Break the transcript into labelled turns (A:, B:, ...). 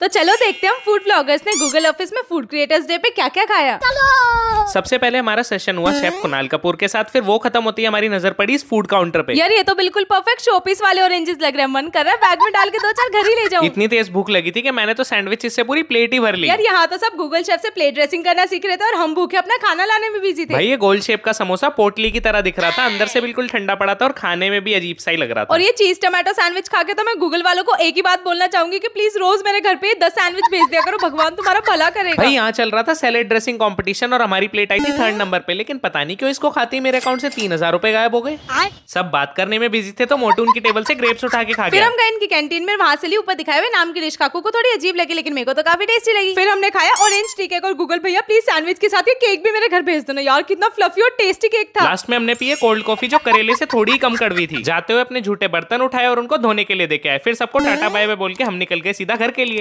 A: तो चलो देखते हैं हम फूड ब्लॉगर्स ने गूगल ऑफिस में फूड क्रिएटर्स डे पे क्या क्या खाया चलो
B: सबसे पहले हमारा सेशन हुआ शेफ कुणाल कपूर के साथ फिर वो खत्म होती है हमारी नजर पड़ी इस फूड काउंटर पे यार
A: ये तो बिल्कुल परफेक्ट शोपीस वाले ऑरेंजेस लग रहे हैं मन कर रहा है बैग में डाल के दो चार घर ही ले जाओ इतनी
B: तेज भूख लगी थी कि मैंने तो सैंडविच इससे पूरी प्लेट ही भर ली यार
A: यहाँ तो सब गूगल शेफ से प्लेट ड्रेसिंग करना सीख रहे थे और हम भूखे अपना खाना लाने में बिजी थे भाई ये
B: गोल शेप का समोसा पोटली की तरह दिख रहा था अंदर से बिल्कुल ठंडा पड़ा था और खाने में भी अजीब सा ही लग रहा था और ये
A: चीज टमाटो सैंडविच खा के तो मैं गूगल वालों को एक ही बात बोलना चाहूंगी की प्लीज रोज मेरे घर पे ये दस सैंडविच भेज दिया करो भगवान तुम्हारा भला करेगा भाई यहाँ
B: चल रहा था सैलेड ड्रेसिंग कॉम्पिटिशन और हमारी प्लेट आई थी थर्ड नंबर hmm. पे लेकिन पता नहीं क्यों इसको खाते ही मेरे अकाउंट से तीन हजार रूपए गायब हो गए सब बात करने में बिजी थे तो मोटू उनकी टेबल से ग्रेप्स उठा के खा फिर हम
A: गए इनकी कैंटीन में वहाँ से लिए ऊपर दिखाए हुए नाम की डिश काकू को थोड़ी अजीब लगी लेकिन मेरे को तो काफी टेस्टी लगी फिर हमने खाया ऑरेंज टी केक और गूगल भैया प्लीज सैंडविच के साथ ये केक भी मेरे घर भेज दो यार कितना फ्लफी और टेस्टी केक था
B: लास्ट में हमने पिए कोल्ड कॉफी जो करेले से थोड़ी कम कड़वी थी जाते हुए अपने झूठे बर्तन उठाए और उनको धोने के लिए देखे आए फिर सबको hmm. टाटा बाय बाय बोल के हम निकल गए सीधा घर के लिए